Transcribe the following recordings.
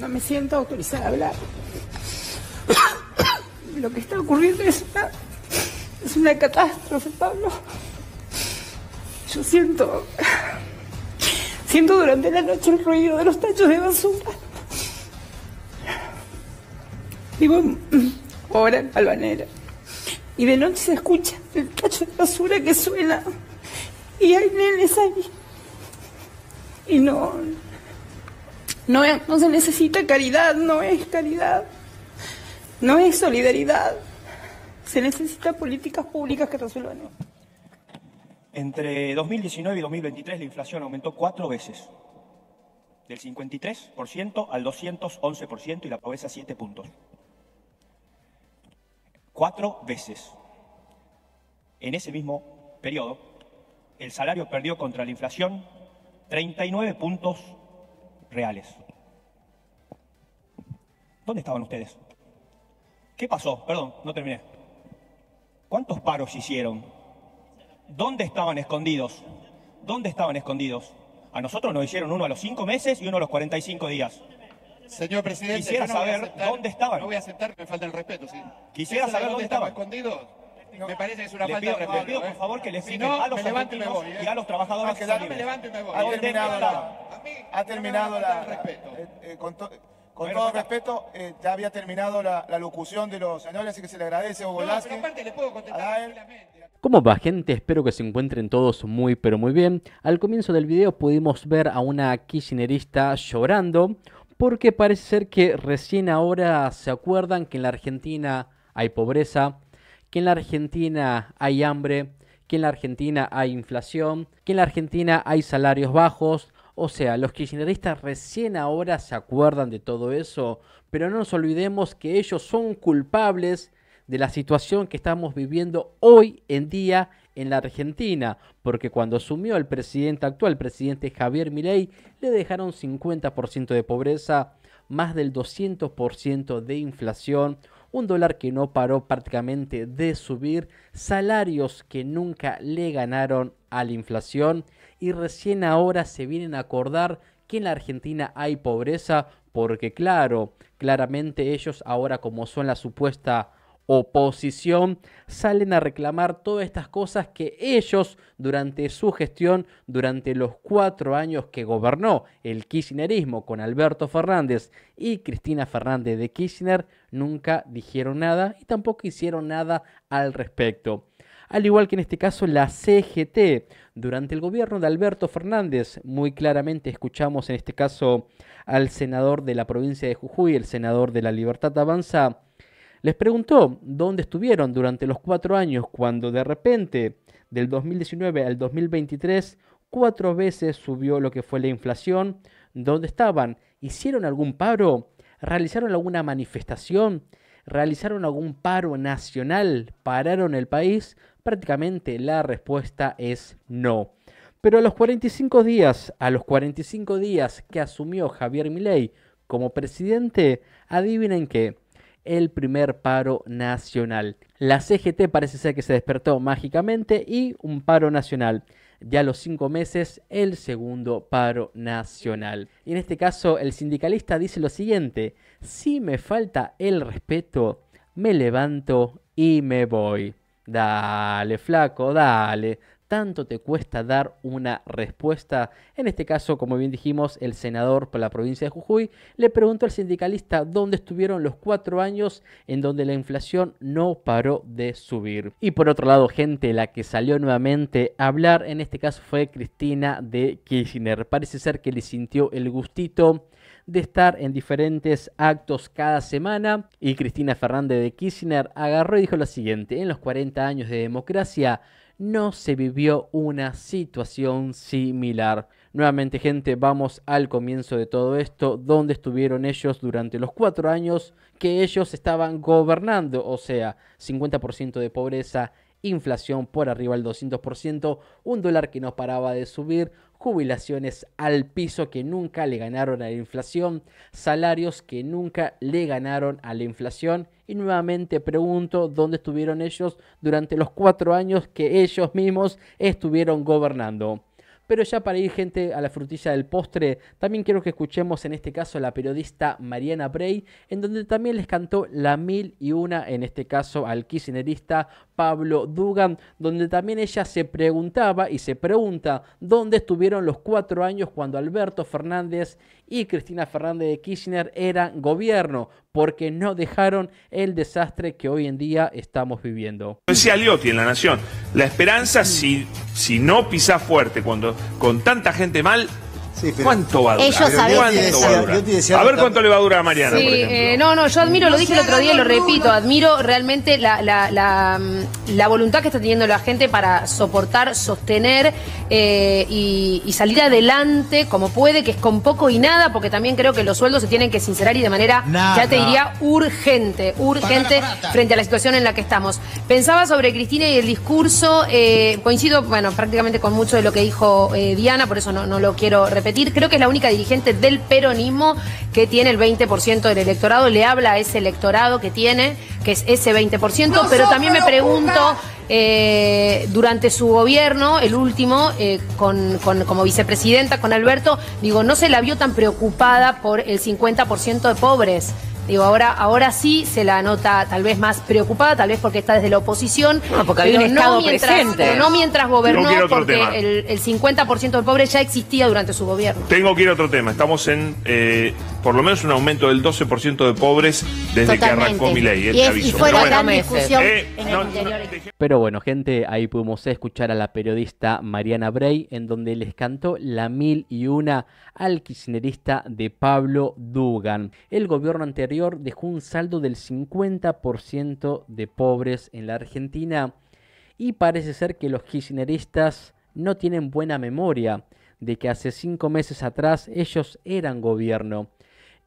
no me siento autorizada a hablar. Lo que está ocurriendo es una, es una catástrofe, Pablo. Yo siento, siento durante la noche el ruido de los tachos de basura. Vivo ahora en Palvanera y de noche se escucha el tacho de basura que suena y hay nenes ahí. Y no, no, se necesita caridad, no es caridad, no es solidaridad. Se necesitan políticas públicas que resuelvan eso. Entre 2019 y 2023 la inflación aumentó cuatro veces, del 53% al 211% y la pobreza 7 puntos. Cuatro veces. En ese mismo periodo, el salario perdió contra la inflación 39 puntos reales. ¿Dónde estaban ustedes? ¿Qué pasó? Perdón, no terminé. ¿Cuántos paros hicieron? ¿Dónde estaban escondidos? ¿Dónde estaban escondidos? A nosotros nos hicieron uno a los cinco meses y uno a los 45 días. Señor presidente, quisiera saber dónde estaban. No voy a aceptar, me falta el respeto. ¿sí? Quisiera saber dónde, dónde estaban escondidos me parece que es una falta de respeto. por favor, que le ¿eh? si no, a los levanto, y a los trabajadores ¿eh? que no me levante, me voy. Ha terminado la... Ha terminado la... Eh, con todo respeto, eh, ya había terminado la, la, locución de los señores, así que se le agradece Hugo le puedo contestar ¿Cómo va gente? Espero que se encuentren todos muy pero muy bien. Al comienzo del video pudimos ver a una kirchnerista llorando porque parece ser que recién ahora se acuerdan que en la Argentina hay pobreza, que en la Argentina hay hambre, que en la Argentina hay inflación, que en la Argentina hay salarios bajos. O sea, los kirchneristas recién ahora se acuerdan de todo eso, pero no nos olvidemos que ellos son culpables de la situación que estamos viviendo hoy en día en la Argentina, porque cuando asumió el presidente actual, el presidente Javier Milei, le dejaron 50% de pobreza, más del 200% de inflación, un dólar que no paró prácticamente de subir, salarios que nunca le ganaron a la inflación y recién ahora se vienen a acordar que en la Argentina hay pobreza porque claro, claramente ellos ahora como son la supuesta oposición salen a reclamar todas estas cosas que ellos durante su gestión, durante los cuatro años que gobernó el kirchnerismo con Alberto Fernández y Cristina Fernández de Kirchner, nunca dijeron nada y tampoco hicieron nada al respecto al igual que en este caso la CGT. Durante el gobierno de Alberto Fernández, muy claramente escuchamos en este caso al senador de la provincia de Jujuy, el senador de la Libertad Avanza, les preguntó dónde estuvieron durante los cuatro años cuando de repente, del 2019 al 2023, cuatro veces subió lo que fue la inflación, dónde estaban, hicieron algún paro, realizaron alguna manifestación, realizaron algún paro nacional, pararon el país, prácticamente la respuesta es no. Pero a los 45 días, a los 45 días que asumió Javier Milei como presidente, adivinen qué, el primer paro nacional. La CGT parece ser que se despertó mágicamente y un paro nacional. Ya a los cinco meses, el segundo paro nacional. Y en este caso, el sindicalista dice lo siguiente, si me falta el respeto, me levanto y me voy. Dale, flaco, dale tanto te cuesta dar una respuesta? En este caso, como bien dijimos, el senador por la provincia de Jujuy le preguntó al sindicalista dónde estuvieron los cuatro años en donde la inflación no paró de subir. Y por otro lado, gente, la que salió nuevamente a hablar, en este caso fue Cristina de Kirchner. Parece ser que le sintió el gustito de estar en diferentes actos cada semana. Y Cristina Fernández de Kirchner agarró y dijo lo siguiente, en los 40 años de democracia, no se vivió una situación similar. Nuevamente gente, vamos al comienzo de todo esto, donde estuvieron ellos durante los cuatro años que ellos estaban gobernando, o sea, 50% de pobreza, inflación por arriba del 200%, un dólar que no paraba de subir, jubilaciones al piso que nunca le ganaron a la inflación, salarios que nunca le ganaron a la inflación. Y nuevamente pregunto dónde estuvieron ellos durante los cuatro años que ellos mismos estuvieron gobernando. Pero ya para ir gente a la frutilla del postre, también quiero que escuchemos en este caso a la periodista Mariana Bray, en donde también les cantó la mil y una, en este caso al kirchnerista Pablo Dugan, donde también ella se preguntaba y se pregunta dónde estuvieron los cuatro años cuando Alberto Fernández y Cristina Fernández de Kirchner eran gobierno, porque no dejaron el desastre que hoy en día estamos viviendo. Decía en La Nación, la esperanza si, si no pisas fuerte cuando con tanta gente mal ¿Cuánto va a durar? a ver cuánto le va a durar a Mariana, eh, no, no, yo admiro, lo dije el otro día, y lo repito, admiro realmente mm, la, voluntad que está teniendo la gente para soportar, sostener eh, y, salir adelante como puede, que es con poco y nada, porque también creo que los sueldos se tienen que sincerar y de manera, ya te diría, urgente, urgente frente a la situación en la que estamos. Pensaba sobre Cristina y el discurso, eh, coincido, bueno, prácticamente con mucho de lo que dijo Diana, por eso no, no lo quiero repetir repetir, creo que es la única dirigente del peronismo que tiene el 20% del electorado, le habla a ese electorado que tiene, que es ese 20%, pero también me pregunto... Eh, durante su gobierno, el último, eh, con, como vicepresidenta, con Alberto, digo, no se la vio tan preocupada por el 50% de pobres. Digo, ahora, ahora sí se la nota tal vez más preocupada, tal vez porque está desde la oposición. No, ah, porque había un Estado mientras, presente. gobernó, porque el, 50% de pobres ya existía durante su gobierno. Tengo que ir a otro tema. Estamos en eh, por lo menos un aumento del 12% de pobres desde que arrancó mi ley. Eh, y, Pero bueno, gente, ahí pudimos escuchar a la periodista Mariana Bray, en donde les cantó la mil y una al kirchnerista de Pablo Dugan. El gobierno anterior dejó un saldo del 50% de pobres en la Argentina y parece ser que los kirchneristas no tienen buena memoria de que hace cinco meses atrás ellos eran gobierno.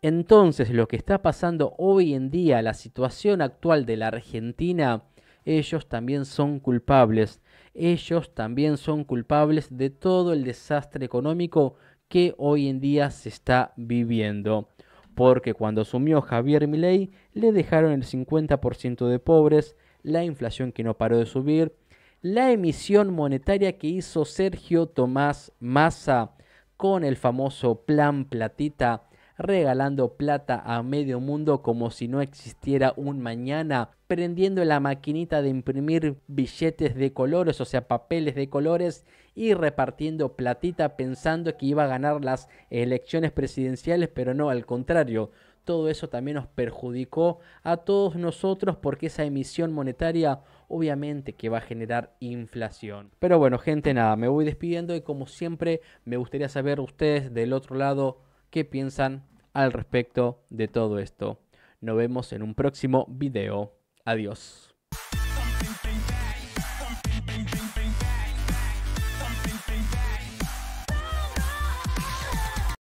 Entonces lo que está pasando hoy en día, la situación actual de la Argentina, ellos también son culpables. Ellos también son culpables de todo el desastre económico que hoy en día se está viviendo porque cuando asumió Javier Milei le dejaron el 50% de pobres, la inflación que no paró de subir, la emisión monetaria que hizo Sergio Tomás Massa con el famoso plan platita regalando plata a medio mundo como si no existiera un mañana, prendiendo la maquinita de imprimir billetes de colores, o sea, papeles de colores, y repartiendo platita pensando que iba a ganar las elecciones presidenciales, pero no, al contrario todo eso también nos perjudicó a todos nosotros porque esa emisión monetaria obviamente que va a generar inflación. Pero bueno, gente, nada, me voy despidiendo y como siempre me gustaría saber ustedes del otro lado qué piensan al respecto de todo esto. Nos vemos en un próximo video. Adiós.